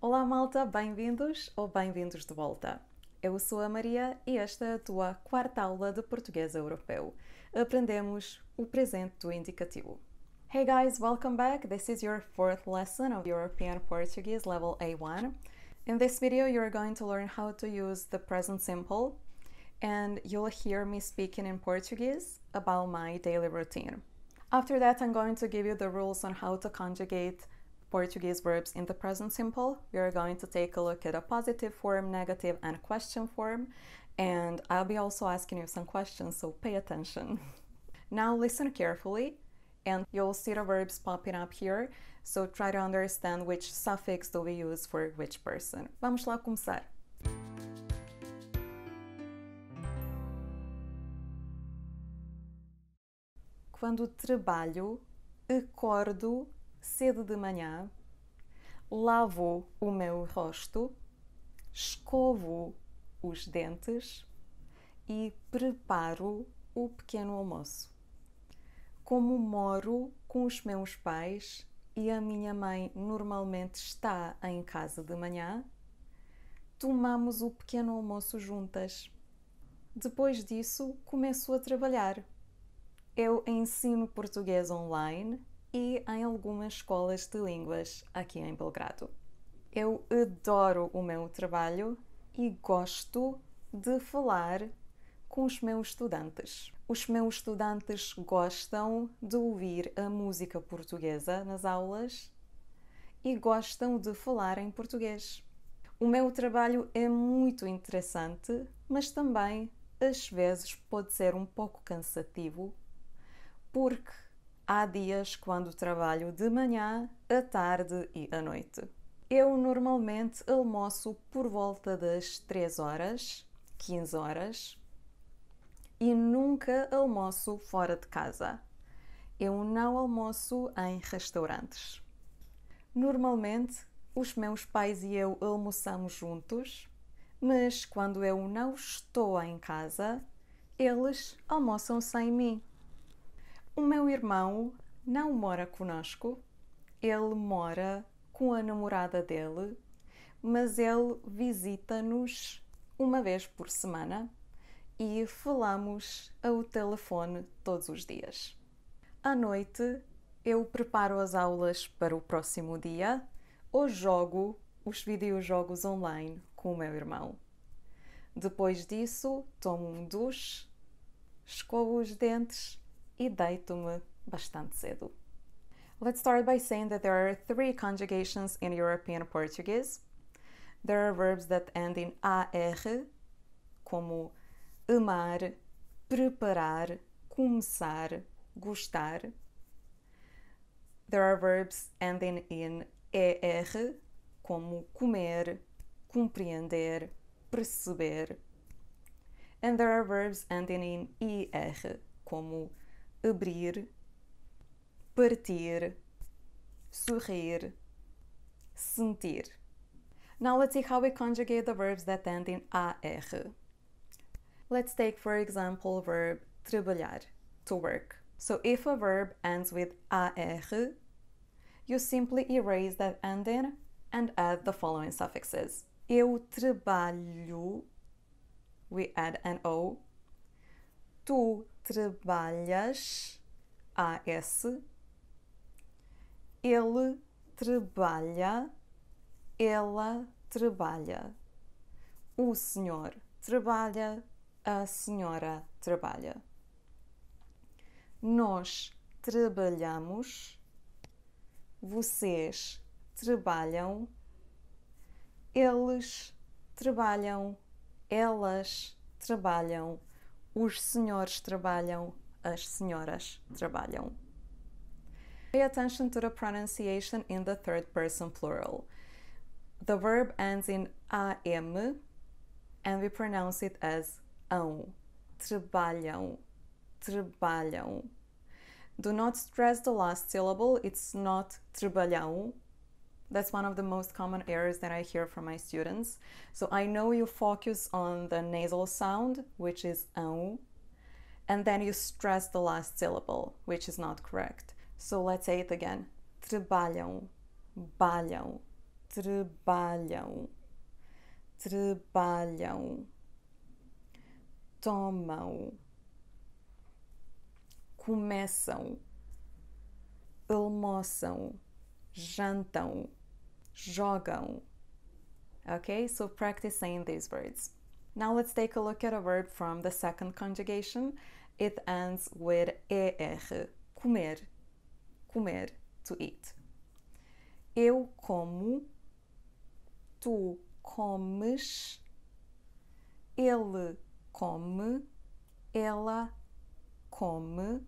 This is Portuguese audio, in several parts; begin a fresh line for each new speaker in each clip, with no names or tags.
Olá malta, bem-vindos ou bem-vindos de volta. Eu sou a Maria e esta é a tua quarta aula de português europeu. Aprendemos o presente do indicativo. Hey guys, welcome back. This is your fourth lesson of European Portuguese level A1. In this video, you're going to learn how to use the present simple and you'll hear me speaking in Portuguese about my daily routine. After that, I'm going to give you the rules on how to conjugate Portuguese verbs in the present simple. We are going to take a look at a positive form, negative, and question form. And I'll be also asking you some questions, so pay attention. now listen carefully, and you'll see the verbs popping up here. So try to understand which suffix do we use for which person. Vamos lá começar. Quando trabalho, acordo cedo de manhã, lavo o meu rosto, escovo os dentes e preparo o pequeno almoço. Como moro com os meus pais e a minha mãe normalmente está em casa de manhã, tomamos o pequeno almoço juntas. Depois disso, começo a trabalhar. Eu ensino português online e em algumas escolas de línguas aqui em Belgrado. Eu adoro o meu trabalho e gosto de falar com os meus estudantes. Os meus estudantes gostam de ouvir a música portuguesa nas aulas e gostam de falar em português. O meu trabalho é muito interessante, mas também às vezes pode ser um pouco cansativo, porque Há dias quando trabalho de manhã, à tarde e à noite. Eu normalmente almoço por volta das 3 horas, 15 horas, e nunca almoço fora de casa. Eu não almoço em restaurantes. Normalmente, os meus pais e eu almoçamos juntos, mas quando eu não estou em casa, eles almoçam sem mim. O meu irmão não mora conosco, ele mora com a namorada dele, mas ele visita-nos uma vez por semana e falamos ao telefone todos os dias. À noite, eu preparo as aulas para o próximo dia ou jogo os videojogos online com o meu irmão. Depois disso, tomo um duche, escovo os dentes e deito-me bastante cedo. Let's start by saying that there are three conjugations in European Portuguese. There are verbs that end in AR, como amar, preparar, começar, gostar. There are verbs ending in ER, como comer, compreender, perceber. And there are verbs ending in IR, como abrir, partir, sorrir, sentir. Now let's see how we conjugate the verbs that end in AR. Let's take, for example, verb trabalhar, to work. So if a verb ends with AR, you simply erase that ending and add the following suffixes. Eu trabalho, we add an O, Tu trabalhas AS. Ele trabalha. Ela trabalha. O senhor trabalha. A senhora trabalha. Nós trabalhamos. Vocês trabalham. Eles trabalham. Elas trabalham os senhores trabalham, as senhoras trabalham. Pay attention to the pronunciation in the third person plural. The verb ends in am and we pronounce it as ão. Trabalham, trabalham. Do not stress the last syllable, it's not trabalhão, That's one of the most common errors that I hear from my students. So I know you focus on the nasal sound, which is au, and then you stress the last syllable, which is not correct. So let's say it again. Trabalham, balham, trabalham, trabalham, tomam, começam, almoçam, jantam jogam. Okay, so practice saying these words. Now let's take a look at a verb from the second conjugation. It ends with er, comer, comer, to eat. Eu como, tu comes, ele come, ela come,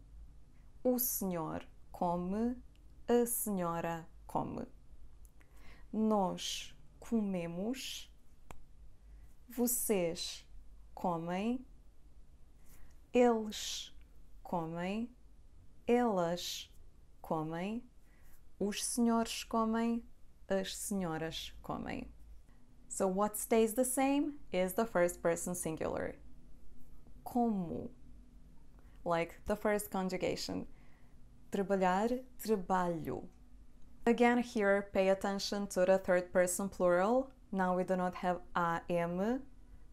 o senhor come, a senhora come nós comemos, vocês comem, eles comem, elas comem, os senhores comem, as senhoras comem. So what stays the same is the first person singular. Como. Like the first conjugation. Trabalhar, trabalho. Again here, pay attention to the third person plural. Now we do not have am,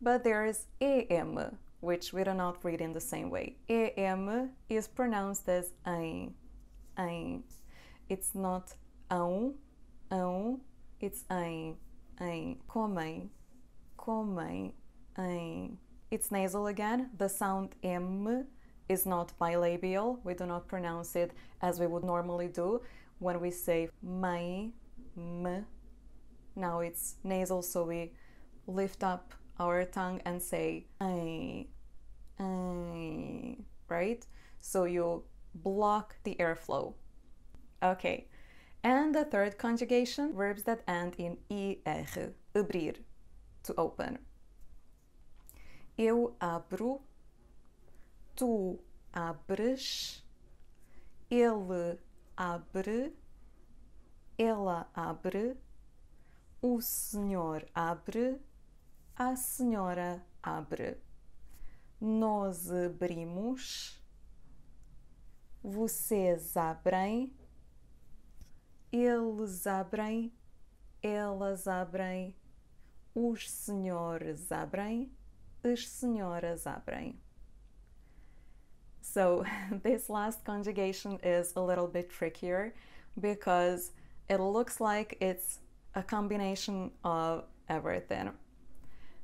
but there is em, which we do not read in the same way. Em is pronounced as ein, ein. It's not um, um. it's ein, ein. Comem, comem, ein. It's nasal again. The sound m is not bilabial. We do not pronounce it as we would normally do, when we say mai, m, now it's nasal, so we lift up our tongue and say ai, ai, right? So you block the airflow. Okay. And the third conjugation, verbs that end in ir, abrir, to open. Eu abro, tu abres, ele abre, ela abre, o senhor abre, a senhora abre. Nós abrimos, vocês abrem, eles abrem, elas abrem, os senhores abrem, as senhoras abrem. So this last conjugation is a little bit trickier because it looks like it's a combination of everything.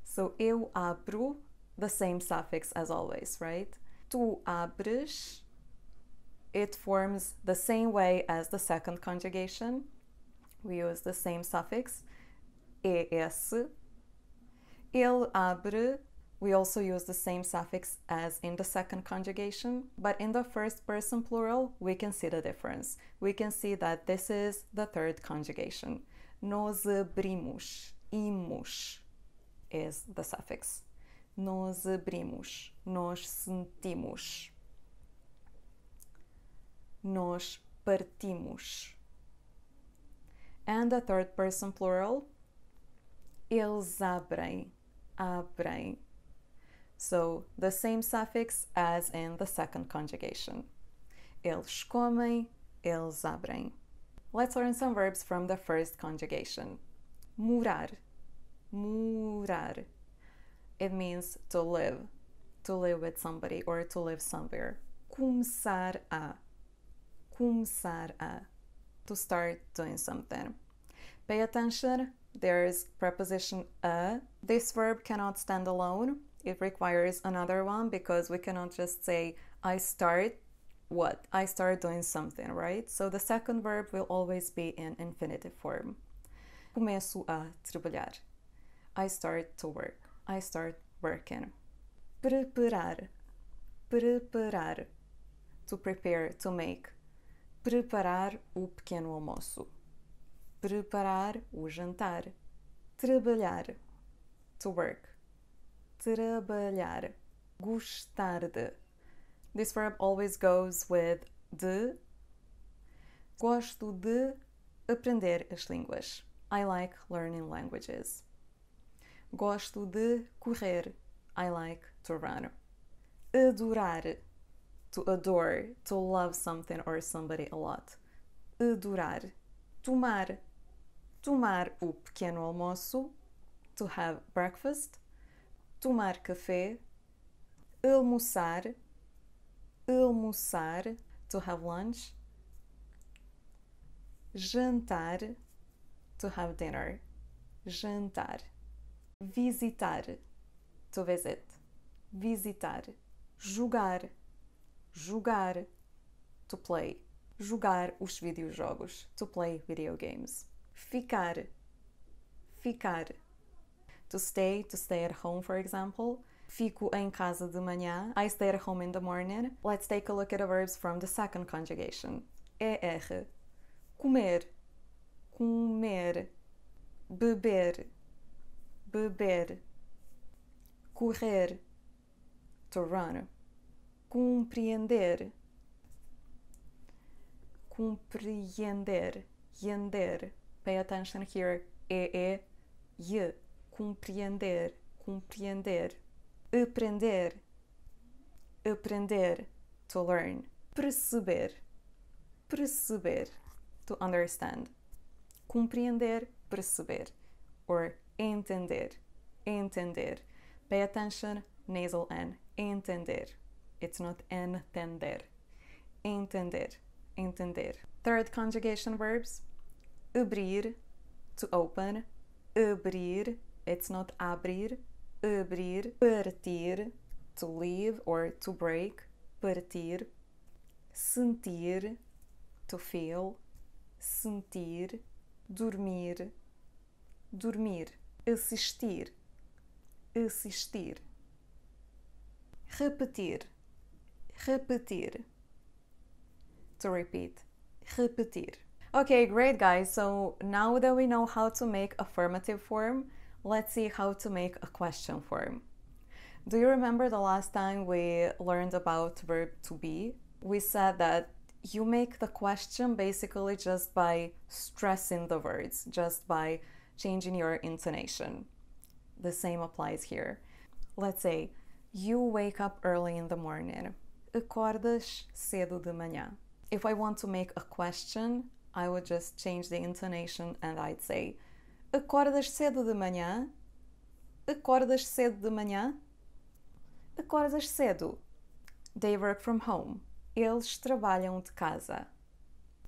So eu abro, the same suffix as always, right? Tu abres, it forms the same way as the second conjugation. We use the same suffix, es. Ele abre we also use the same suffix as in the second conjugation, but in the first person plural, we can see the difference. We can see that this is the third conjugation. Nos brimush, imush is the suffix. Nos brimush, nos sentimos, nos partimos. And the third person plural, eles abrem, abrem. So the same suffix as in the second conjugation. Eles comem, eles abrem. Let's learn some verbs from the first conjugation. Murar. Murar. It means to live, to live with somebody or to live somewhere. Começar a. Começar a. To start doing something. Pay attention, there's preposition a. This verb cannot stand alone it requires another one because we cannot just say, I start what? I start doing something, right? So the second verb will always be in infinitive form. Começo a trabalhar. I start to work. I start working. Preparar. Preparar. To prepare, to make. Preparar o pequeno almoço. Preparar o jantar. Trabalhar. To work. trabalhar, gostar de. This verb always goes with de. Gosto de aprender as línguas. I like learning languages. Gosto de correr. I like to run. Adorar. To adore. To love something or somebody a lot. Adorar. Tomar. Tomar o pequeno almoço. To have breakfast tomar café, almoçar, almoçar, to have lunch, jantar, to have dinner, jantar, visitar, to visit, visitar, jogar, jogar, to play, jogar os videojogos, to play video games, ficar, ficar to stay, to stay at home, for example. Fico em casa de manhã. I stay at home in the morning. Let's take a look at the verbs from the second conjugation. ER. Comer. Comer. Beber. Beber. Correr. To run. Compreender compreender, yender. Pay attention here, e, e, y compreender, compreender, aprender, aprender, to learn, perceber, perceber, to understand, compreender, perceber, or entender, entender. Pay attention, nasal N, entender. It's not entender. Entender, entender. Third conjugation verbs, abrir, to open, abrir, It's not abrir, abrir, partir, to leave or to break, partir, sentir, to feel, sentir, dormir, dormir, assistir, assistir, repetir, repetir, to repeat, repetir. Okay, great guys. So now that we know how to make affirmative form, Let's see how to make a question form. Do you remember the last time we learned about verb to be? We said that you make the question basically just by stressing the words, just by changing your intonation. The same applies here. Let's say, you wake up early in the morning. Acordas cedo de manhã. If I want to make a question, I would just change the intonation and I'd say, Acordas cedo de manhã? Acordas cedo de manhã? Acordas cedo. They work from home. Eles trabalham de casa.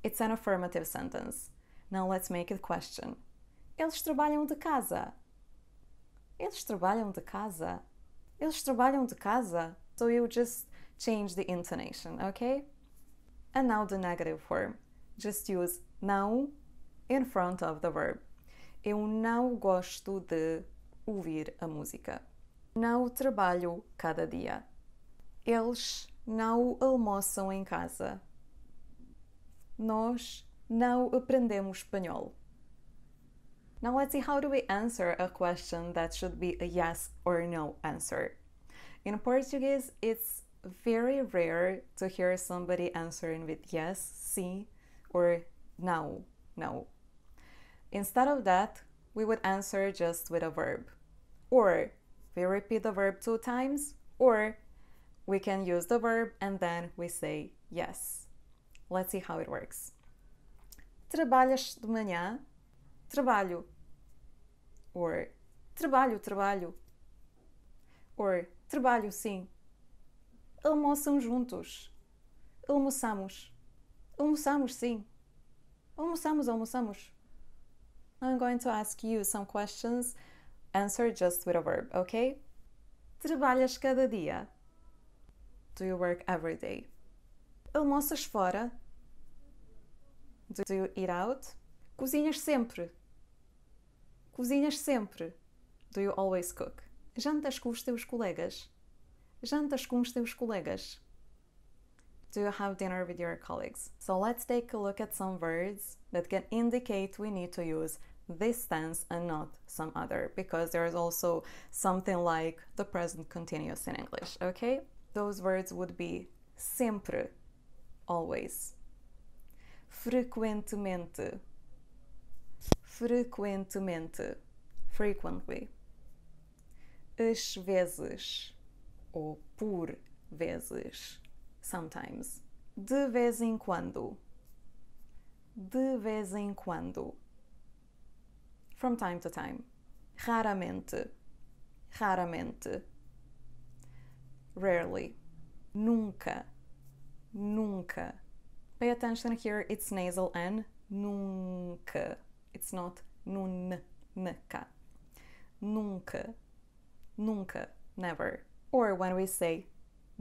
It's an affirmative sentence. Now let's make it question. Eles trabalham de casa. Eles trabalham de casa. Eles trabalham de casa. So you just change the intonation, okay? And now the negative form. Just use não in front of the verb eu não gosto de ouvir a música. Não trabalho cada dia. Eles não almoçam em casa. Nós não aprendemos espanhol. Now let's see how do we answer a question that should be a yes or no answer. In Portuguese, it's very rare to hear somebody answering with yes, sim, or no, no. Instead of that, we would answer just with a verb. Or we repeat the verb two times, or we can use the verb and then we say yes. Let's see how it works. Trabalhas de manhã? Trabalho. Or trabalho, trabalho. Or trabalho, sim. Almoçam juntos. Almoçamos. Almoçamos, sim. Almoçamos, almoçamos. I'm going to ask you some questions. Answer just with a verb, ok? Trabalhas cada dia? Do you work every day? Almoças fora? Do you eat out? Cozinhas sempre? Cozinhas sempre? Do you always cook? Jantas com os teus colegas? Jantas com os teus colegas? Do you have dinner with your colleagues? So let's take a look at some words that can indicate we need to use this tense and not some other because there is also something like the present continuous in English, okay? Those words would be sempre, always. Frequentemente, frequentemente, frequently. As vezes, ou por vezes, sometimes. De vez em quando, de vez em quando from time to time. Raramente. Raramente. Rarely. Nunca. Nunca. Pay attention here, it's nasal N. Nunca. It's not nun nunca. Nunca. Nunca. Never. Or when we say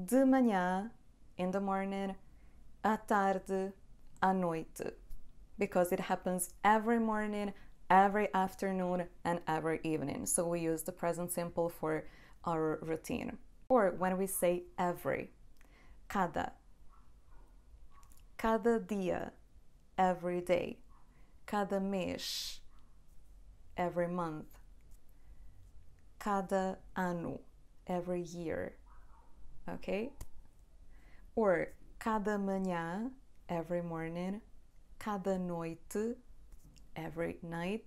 de manhã, in the morning, à tarde, à noite. Because it happens every morning every afternoon and every evening. So we use the present simple for our routine. Or when we say every, cada. Cada dia, every day. Cada mês, every month. Cada ano, every year. Okay? Or cada manhã, every morning. Cada noite, every night.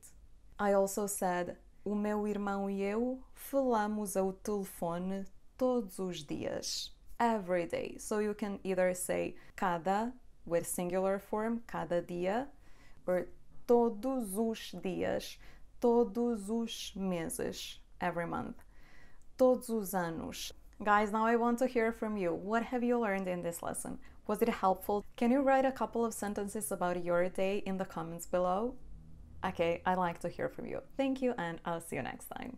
I also said, o meu irmão e eu falamos ao telefone todos os dias. Every day. So you can either say cada with singular form, cada dia, or todos os dias, todos os meses, every month, todos os anos. Guys, now I want to hear from you. What have you learned in this lesson? Was it helpful? Can you write a couple of sentences about your day in the comments below? Okay, I would like to hear from you. Thank you, and I'll see you next time.